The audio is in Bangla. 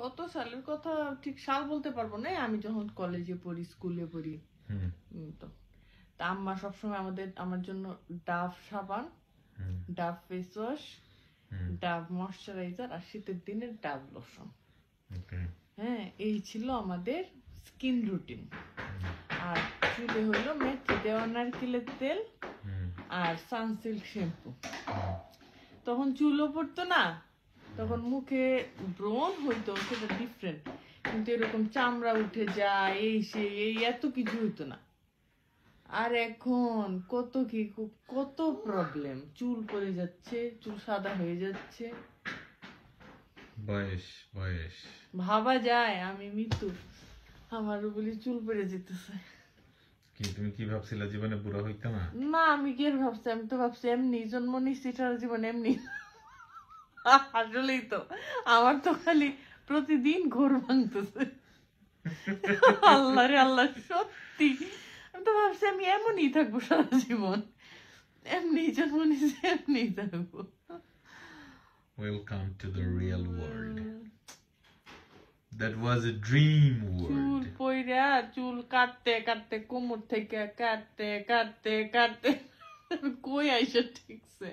কত সালের কথা ঠিক সাল বলতে পারবো না আমি যখন কলেজে পড়ি স্কুলে পড়ি তো তা আম্মা সবসময় আমাদের আমার জন্য ডাভ সাবান Dove face wash Dove moisturiser আর শীতের দিনে ডাভ লোশন হ্যাঁ এই ছিল আমাদের স্কিন রুটিন আর চুলে হলো মেথি দেওয়া নারকেলের তেল আর সানসিল্ক শ্যাম্পু তখন চুলও পড়তো না তখন মুখে ব্রণ হইতো সেটা ডিফারেন্ট কিন্তু এরকম চামড়া উঠে যায় এই সে এই এত কিছু হইতো না আর এখন কত কি কত প্রবলেম চুল পড়ে যাচ্ছে চুল সাদা হয়ে যাচ্ছে বয়স বয়স ভাবা যায় আমি মৃত্যু আমারও বলি চুল পড়ে যেতেছে কি তুমি কি ভাবছিলা জীবনে বুড়া হইতাম না আমি কি ভাবছি আমি তো ভাবছি এমনি জন্ম নিচ্ছি সারা জীবন এমনি আসলেই তো আমার তো খালি প্রতিদিন ঘোর ভাঙতেছে আল্লাহ রে আল্লাহ সত্যি আমি তো ভাবছি আমি এমনই থাকবো সারা জীবন এমনি জন্ম এমনি থাকবো Welcome to the real world. That was a dream world. চুল চুল কাটতে কাটতে কোমর থেকে কাটতে কাটতে কাটতে কই আইসা ঠিকছে